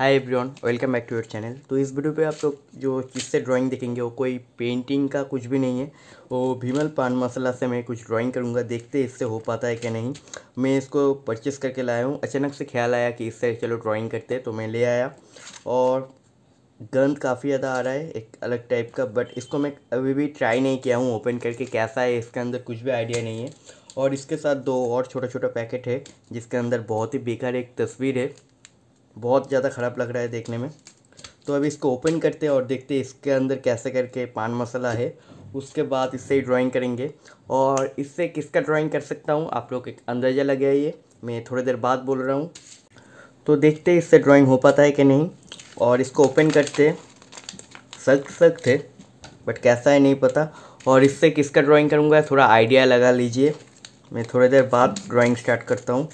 Hi everyone welcome back to your channel तो इस video पे आप लोग तो जो चीज़ से ड्राइंग देखेंगे वो कोई पेंटिंग का कुछ भी नहीं है वो भीमल पान मसाला से मैं कुछ ड्राइंग करूँगा देखते इससे हो पाता है कि नहीं मैं इसको परचेस करके लाया हूँ अचानक से ख्याल आया कि इससे चलो ड्राइंग करते हैं तो मैं ले आया और गंध काफ़ी ज़्यादा आ रहा है एक अलग टाइप का बट इसको मैं अभी भी ट्राई नहीं किया हूँ ओपन करके कैसा है इसके अंदर कुछ भी आइडिया नहीं है और इसके साथ दो और छोटा छोटा पैकेट है जिसके अंदर बहुत ही बेकार एक तस्वीर है बहुत ज़्यादा ख़राब लग रहा है देखने में तो अभी इसको ओपन करते हैं और देखते हैं इसके अंदर कैसे करके पान मसाला है उसके बाद इससे ही ड्राइंग करेंगे और इससे किसका ड्राइंग कर सकता हूँ आप लोग एक अंदाज़ा लगाइए मैं थोड़ी देर बाद बोल रहा हूँ तो देखते इससे ड्राइंग हो पाता है कि नहीं और इसको ओपन करते सख्त सख्त है बट कैसा है नहीं पता और इससे किसका ड्राइंग करूँगा थोड़ा आइडिया लगा लीजिए मैं थोड़ी देर बाद ड्राइंग स्टार्ट करता हूँ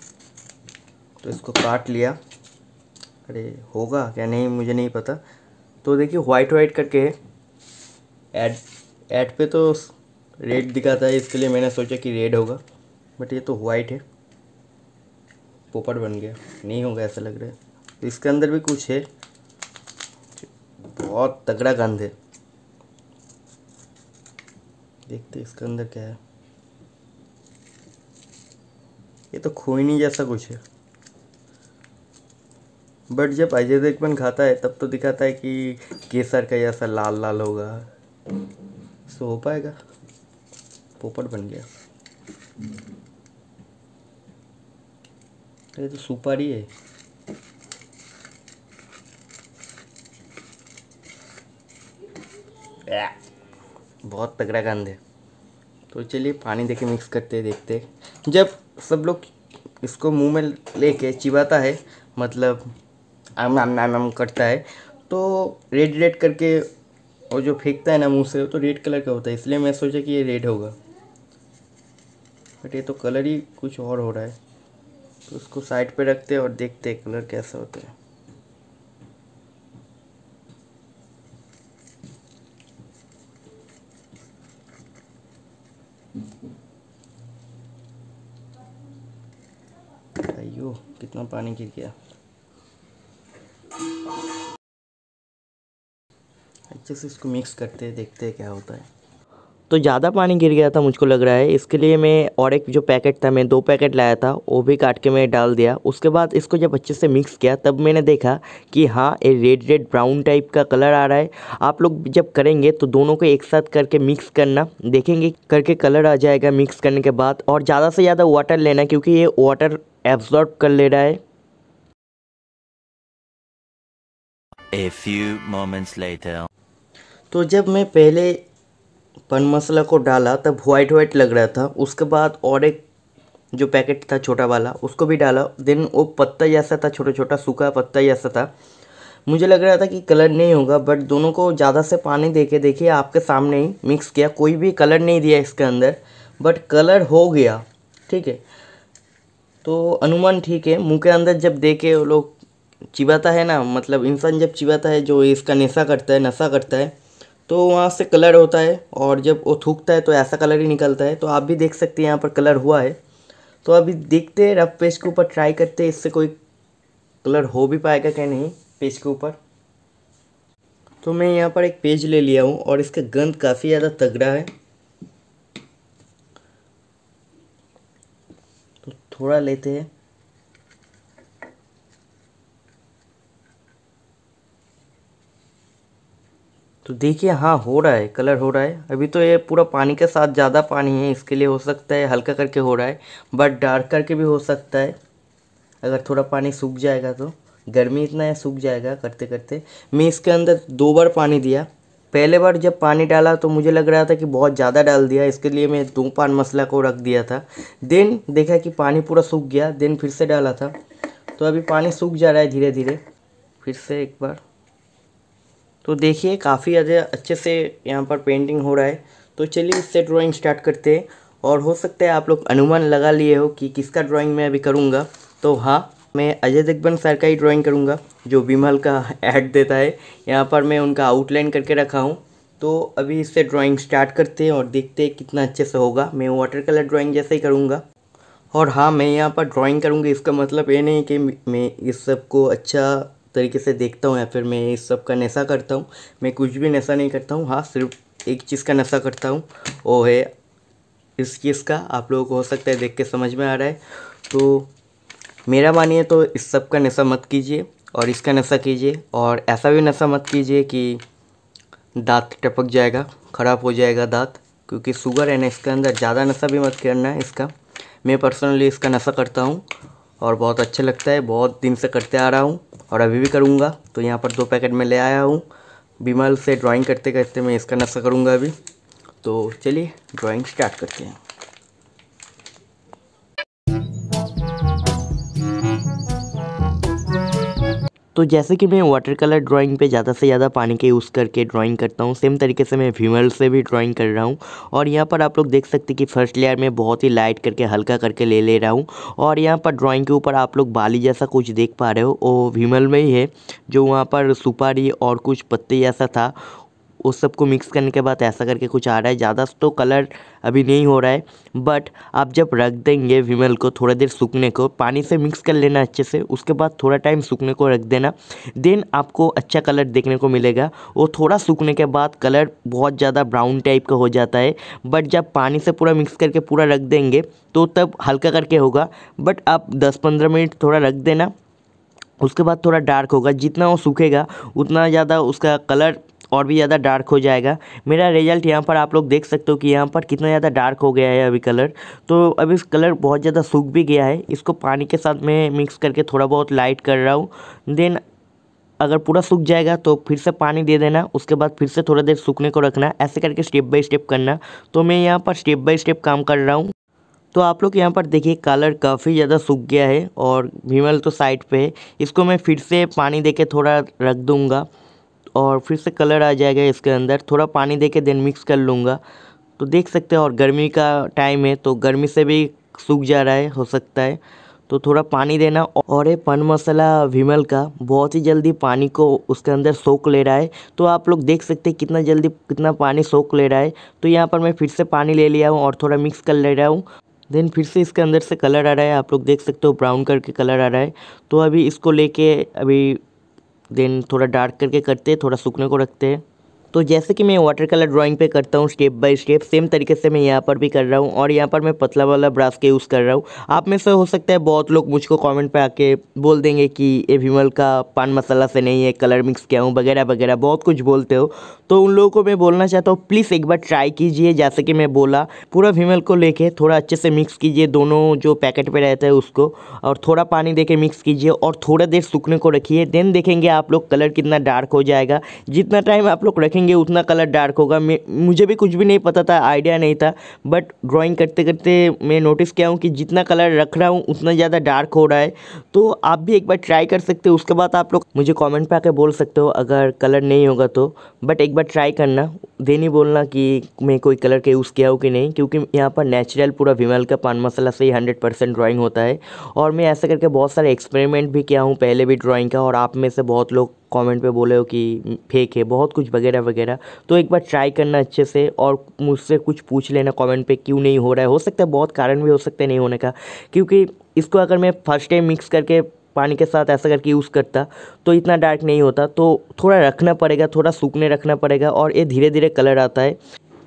तो इसको काट लिया अरे होगा क्या नहीं मुझे नहीं पता तो देखिए वाइट वाइट करके है ऐड ऐड पे तो रेड दिखाता है इसके लिए मैंने सोचा कि रेड होगा बट ये तो वाइट है पोपट बन गया नहीं होगा ऐसा लग रहा है इसके अंदर भी कुछ है बहुत तगड़ा गंध है देखते इसके अंदर क्या है ये तो खोईनी जैसा कुछ है बट जब अजय देवगन खाता है तब तो दिखाता है कि केसर का ऐसा लाल लाल होगा सो हो पाएगा पोपट बन गया ये तो सुपारी है बहुत तगड़ा गंध है तो चलिए पानी देके मिक्स करते देखते जब सब लोग इसको मुंह में लेके चिबाता है मतलब आम नाम नाम नाम करता है तो रेड रेड करके और जो फेंकता है ना मुँह से तो रेड कलर का होता है इसलिए मैं सोचा कि ये रेड होगा बट ये तो कलर ही कुछ और हो रहा है तो उसको साइड पे रखते हैं और देखते हैं कलर कैसा होता है कितना पानी गिर गया अच्छे से इसको मिक्स करते हैं देखते हैं क्या होता है तो ज़्यादा पानी गिर गया था मुझको लग रहा है इसके लिए मैं और एक जो पैकेट था मैं दो पैकेट लाया था वो भी काट के मैं डाल दिया उसके बाद इसको जब अच्छे से मिक्स किया तब मैंने देखा कि हाँ ये रेड रेड ब्राउन टाइप का कलर आ रहा है आप लोग जब करेंगे तो दोनों को एक साथ करके मिक्स करना देखेंगे करके कलर आ जाएगा मिक्स करने के बाद और ज़्यादा से ज़्यादा वाटर लेना क्योंकि ये वाटर एब्जॉर्ब कर ले रहा है A few moments later. तो जब मैं पहले पन मसाला को डाला तब वाइट वाइट लग रहा था उसके बाद और एक जो पैकेट था छोटा वाला उसको भी डाला देन वो पत्ता जैसा था छोटा छोटा सूखा पत्ता जैसा था मुझे लग रहा था कि कलर नहीं होगा बट दोनों को ज़्यादा से पानी दे के देखिए आपके सामने ही मिक्स किया कोई भी कलर नहीं दिया इसके अंदर बट कलर हो गया ठीक है तो अनुमान ठीक है मुँह के अंदर जब दे के वो लोग चिबाता है ना मतलब इंसान जब चिबाता है जो इसका नशा करता है नशा करता है तो वहाँ से कलर होता है और जब वो थूकता है तो ऐसा कलर ही निकलता है तो आप भी देख सकते हैं यहाँ पर कलर हुआ है तो अभी देखते हैं रफ पेज के ऊपर ट्राई करते हैं इससे कोई कलर हो भी पाएगा क्या नहीं पेज के ऊपर तो मैं यहाँ पर एक पेज ले लिया हूँ और इसका गंद काफ़ी ज़्यादा तगड़ा है तो थोड़ा लेते हैं तो देखिए हाँ हो रहा है कलर हो रहा है अभी तो ये पूरा पानी के साथ ज़्यादा पानी है इसके लिए हो सकता है हल्का करके हो रहा है बट डार्क करके भी हो सकता है अगर थोड़ा पानी सूख जाएगा तो गर्मी इतना है सूख जाएगा करते करते मैं इसके अंदर दो बार पानी दिया पहले बार जब पानी डाला तो मुझे लग रहा था कि बहुत ज़्यादा डाल दिया इसके लिए मैं दो पान मसला को रख दिया था देन देखा कि पानी पूरा सूख गया देन फिर से डाला था तो अभी पानी सूख जा रहा है धीरे धीरे फिर से एक बार तो देखिए काफ़ी ज़्यादा अच्छे से यहाँ पर पेंटिंग हो रहा है तो चलिए इससे ड्राइंग स्टार्ट करते हैं और हो सकता है आप लोग अनुमान लगा लिए हो कि किसका ड्राइंग मैं अभी करूँगा तो हाँ मैं अजय देवगन सर का ही ड्राइंग करूँगा जो विमल का ऐड देता है यहाँ पर मैं उनका आउटलाइन करके रखा हूँ तो अभी इससे ड्राइंग स्टार्ट करते हैं और देखते हैं कितना अच्छे से होगा मैं वाटर कलर ड्राइंग जैसे ही करूँगा और हाँ मैं यहाँ पर ड्राइंग करूँगी इसका मतलब ये नहीं कि मैं इस सब को अच्छा तरीके से देखता हूँ या फिर मैं इस सब का नशा करता हूँ मैं कुछ भी नशा नहीं करता हूँ हाँ सिर्फ एक चीज़ का नशा करता हूँ वो है इस चीज़ का आप लोगों को हो सकता है देख के समझ में आ रहा है तो मेरा मानिए तो इस सब का नशा मत कीजिए और इसका नशा कीजिए और ऐसा भी नशा मत कीजिए कि दांत टपक जाएगा ख़राब हो जाएगा दांत क्योंकि शुगर है ना इसके अंदर ज़्यादा नशा भी मत करना है इसका मैं पर्सनली इसका नशा करता हूँ और बहुत अच्छा लगता है बहुत दिन से करते आ रहा हूँ और अभी भी करूँगा तो यहाँ पर दो पैकेट में ले आया हूँ बीमल से ड्राइंग करते करते मैं इसका नक्शा करूँगा अभी तो चलिए ड्राइंग स्टार्ट करते हैं तो जैसे कि मैं वाटर कलर ड्राइंग पे ज़्यादा से ज़्यादा पानी के यूज़ करके ड्राइंग करता हूँ सेम तरीके से मैं व्यूअल से भी ड्राइंग कर रहा हूँ और यहाँ पर आप लोग देख सकते हैं कि फर्स्ट लेयर में बहुत ही लाइट करके हल्का करके ले ले रहा हूँ और यहाँ पर ड्राइंग के ऊपर आप लोग बाली जैसा कुछ देख पा रहे हो वो व्यूमल में ही है जो वहाँ पर सुपारी और कुछ पत्ते जैसा था उस को मिक्स करने के बाद ऐसा करके कुछ आ रहा है ज़्यादा तो कलर अभी नहीं हो रहा है बट आप जब रख देंगे विमल को थोड़ा देर सूखने को पानी से मिक्स कर लेना अच्छे से उसके बाद थोड़ा टाइम सूखने को रख देना देन आपको अच्छा कलर देखने को मिलेगा वो थोड़ा सूखने के बाद कलर बहुत ज़्यादा ब्राउन टाइप का हो जाता है बट जब पानी से पूरा मिक्स करके पूरा रख देंगे तो तब हल्का करके होगा बट आप दस पंद्रह मिनट थोड़ा रख देना उसके बाद थोड़ा डार्क होगा जितना वो सूखेगा उतना ज़्यादा उसका कलर और भी ज़्यादा डार्क हो जाएगा मेरा रिजल्ट यहाँ पर आप लोग देख सकते हो कि यहाँ पर कितना ज़्यादा डार्क हो गया है अभी कलर तो अभी इस कलर बहुत ज़्यादा सूख भी गया है इसको पानी के साथ मैं मिक्स करके थोड़ा बहुत लाइट कर रहा हूँ देन अगर पूरा सूख जाएगा तो फिर से पानी दे देना उसके बाद फिर से थोड़ा देर सूखने को रखना ऐसे करके स्टेप बाई स्टेप करना तो मैं यहाँ पर स्टेप बाई स्टेप काम कर रहा हूँ तो आप लोग यहाँ पर देखिए कलर काफ़ी ज़्यादा सूख गया है और भीमल तो साइड पे है इसको मैं फिर से पानी देके थोड़ा रख दूँगा और फिर से कलर आ जाएगा इसके अंदर थोड़ा पानी दे के देन मिक्स कर लूँगा तो देख सकते हैं और गर्मी का टाइम है तो गर्मी से भी सूख जा रहा है हो सकता है तो थोड़ा पानी देना और ये पन मसाला विमल का बहुत ही जल्दी पानी को उसके अंदर सोख ले रहा है तो आप लोग देख सकते हैं कितना जल्दी कितना पानी सोख ले रहा है तो यहाँ पर मैं फिर से पानी ले लिया हूँ और थोड़ा मिक्स कर ले रहा हूँ देन फिर से इसके अंदर से कलर आ रहा है आप लोग देख सकते हो ब्राउन करके कलर आ रहा है तो अभी इसको लेके अभी देन थोड़ा डार्क करके करते हैं थोड़ा सूखने को रखते हैं तो जैसे कि मैं वाटर कलर ड्राइंग पे करता हूँ स्टेप बाय स्टेप सेम तरीके से मैं यहाँ पर भी कर रहा हूँ और यहाँ पर मैं पतला वाला ब्रश के यूज़ कर रहा हूँ आप में से हो सकता है बहुत लोग मुझको कमेंट पे आके बोल देंगे कि ये विमल का पान मसाला से नहीं है कलर मिक्स किया हूँ वगैरह वगैरह बहुत कुछ बोलते हो तो उन लोगों को मैं बोलना चाहता हूँ प्लीज़ एक बार ट्राई कीजिए जैसे कि मैं बोला पूरा विमल को लेके थोड़ा अच्छे से मिक्स कीजिए दोनों जो पैकेट पर रहता है उसको और थोड़ा पानी दे मिक्स कीजिए और थोड़ा देर सूखने को रखिए देन देखेंगे आप लोग कलर कितना डार्क हो जाएगा जितना टाइम आप लोग रखें रखेंगे उतना कलर डार्क होगा मुझे भी कुछ भी नहीं पता था आइडिया नहीं था बट ड्राइंग करते करते मैं नोटिस किया हूँ कि जितना कलर रख रहा हूँ उतना ज़्यादा डार्क हो रहा है तो आप भी एक बार ट्राई कर सकते हो उसके बाद आप लोग मुझे कॉमेंट पर आकर बोल सकते हो अगर कलर नहीं होगा तो बट एक बार ट्राई करना देनी बोलना कि मैं कोई कलर का यूज़ किया हूँ कि नहीं क्योंकि यहाँ पर नेचुरल पूरा विमल का पान मसाला से ही हंड्रेड परसेंट ड्राइंग होता है और मैं ऐसा करके बहुत सारे एक्सपेरिमेंट भी किया हूँ पहले भी ड्राइंग का और आप में से बहुत लोग कमेंट पे बोले हो कि फेक है बहुत कुछ वगैरह वगैरह तो एक बार ट्राई करना अच्छे से और मुझसे कुछ पूछ लेना कमेंट पे क्यों नहीं हो रहा है हो सकता है बहुत कारण भी हो सकते हैं नहीं होने का क्योंकि इसको अगर मैं फर्स्ट टाइम मिक्स करके पानी के साथ ऐसा करके यूज़ करता तो इतना डार्क नहीं होता तो थोड़ा रखना पड़ेगा थोड़ा सूखने रखना पड़ेगा और ये धीरे धीरे कलर आता है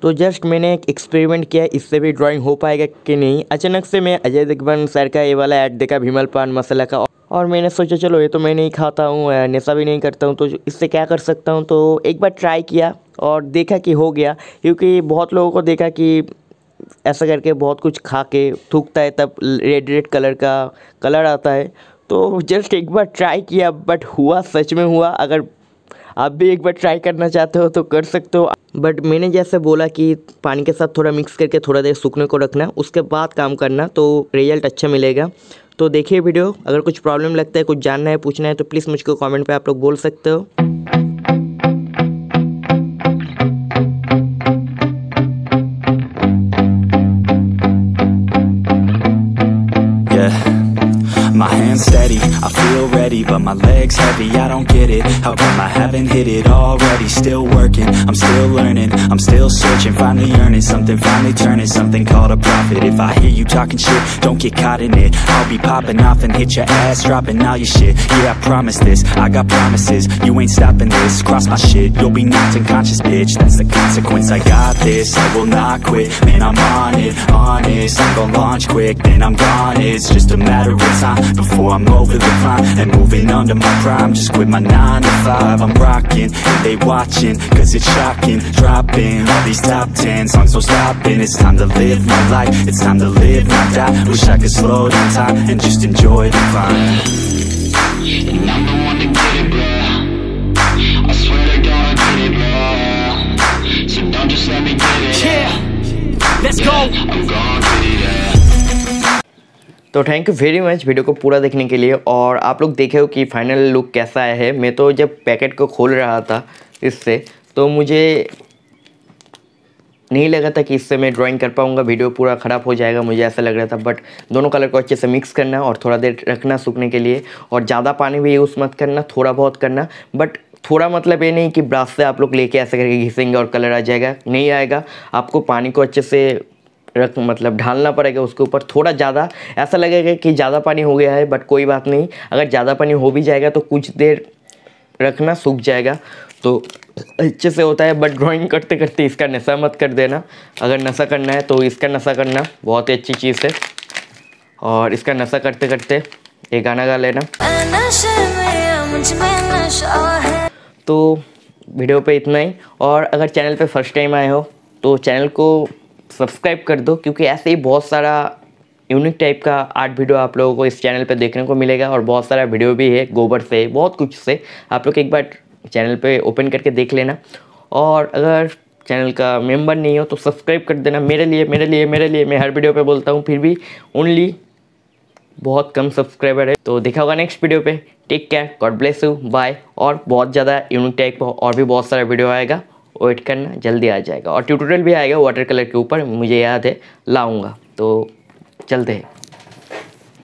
तो जस्ट मैंने एक एक्सपेरिमेंट किया इससे भी ड्राइंग हो पाएगा कि नहीं अचानक से मैं अजय देवगन सर का ये वाला ऐड देखा भीमल पान मसाला का और मैंने सोचा चलो ये तो मैं नहीं खाता हूँ नशा भी नहीं करता हूँ तो इससे क्या कर सकता हूँ तो एक बार ट्राई किया और देखा कि हो गया क्योंकि बहुत लोगों को देखा कि ऐसा करके बहुत कुछ खा के थूकता है तब रेड रेड कलर का कलर आता है तो जस्ट एक बार ट्राई किया बट हुआ सच में हुआ अगर आप भी एक बार ट्राई करना चाहते हो तो कर सकते हो बट मैंने जैसे बोला कि पानी के साथ थोड़ा मिक्स करके थोड़ा देर सूखने को रखना उसके बाद काम करना तो रिजल्ट अच्छा मिलेगा तो देखिए वीडियो अगर कुछ प्रॉब्लम लगता है कुछ जानना है पूछना है तो प्लीज़ मुझको कॉमेंट पर आप लोग बोल सकते हो My hands steady, I feel ready, but my legs heavy, I don't get it How come I haven't hit it already, still working working I'm still learning, I'm still searching Finally earning something, finally turning Something called a profit If I hear you talking shit, don't get caught in it I'll be popping off and hit your ass Dropping all your shit, yeah I promise this I got promises, you ain't stopping this Cross my shit, you'll be knocked unconscious bitch That's the consequence, I got this I will not quit, man I'm on it Honest, I'm gonna launch quick Then I'm gone, it's just a matter of time Before I'm over the line And moving under my prime Just quit my 9 to 5 I'm rocking, they watching Cause is it's shocking? Dropping all these top ten songs, so stopping It's time to live my life, it's time to live my die Wish I could slow down time and just enjoy the climb And I'm the one to get it, bro I swear to God I get it, bro So don't just let me get it Yeah, let's go I'm gonna get it, तो thank you very much video को पूरा देखने के लिए और आप लोग देखे हो कि फाइनल लुक कैसा आया है मैं तो जब पैकेट को खोल रहा था इससे तो मुझे नहीं लगा था कि इससे मैं ड्राइंग कर पाऊँगा वीडियो पूरा ख़राब हो जाएगा मुझे ऐसा लग रहा था बट दोनों कलर को अच्छे से मिक्स करना और थोड़ा देर रखना सूखने के लिए और ज़्यादा पानी भी यूज़ मत करना थोड़ा बहुत करना बट थोड़ा मतलब ये नहीं कि ब्रश से आप लोग लेके ऐसे करके घिसेंगे और कलर आ जाएगा नहीं आएगा आपको पानी को अच्छे से रख मतलब ढालना पड़ेगा उसके ऊपर थोड़ा ज़्यादा ऐसा लगेगा कि ज़्यादा पानी हो गया है बट कोई बात नहीं अगर ज़्यादा पानी हो भी जाएगा तो कुछ देर रखना सूख जाएगा तो अच्छे से होता है बट ड्राइंग करते करते इसका नशा मत कर देना अगर नशा करना है तो इसका नशा करना बहुत ही अच्छी चीज़ है और इसका नशा करते करते ये गाना गा लेना तो वीडियो पे इतना ही और अगर चैनल पे फर्स्ट टाइम आए हो तो चैनल को सब्सक्राइब कर दो क्योंकि ऐसे ही बहुत सारा यूनिक टाइप का आर्ट वीडियो आप लोगों को इस चैनल पे देखने को मिलेगा और बहुत सारा वीडियो भी है गोबर से बहुत कुछ से आप लोग एक बार चैनल पे ओपन करके देख लेना और अगर चैनल का मेंबर नहीं हो तो सब्सक्राइब कर देना मेरे लिए मेरे लिए मेरे लिए मैं हर वीडियो पे बोलता हूँ फिर भी ओनली बहुत कम सब्सक्राइबर है तो देखा होगा नेक्स्ट वीडियो पे take care God bless you bye और बहुत ज़्यादा यूनिक टाइप और भी बहुत सारा वीडियो आएगा वेट करना जल्दी आ जाएगा और ट्यूटोरियल भी आएगा वाटर कलर के ऊपर मुझे याद है लाऊँगा तो चलते हैं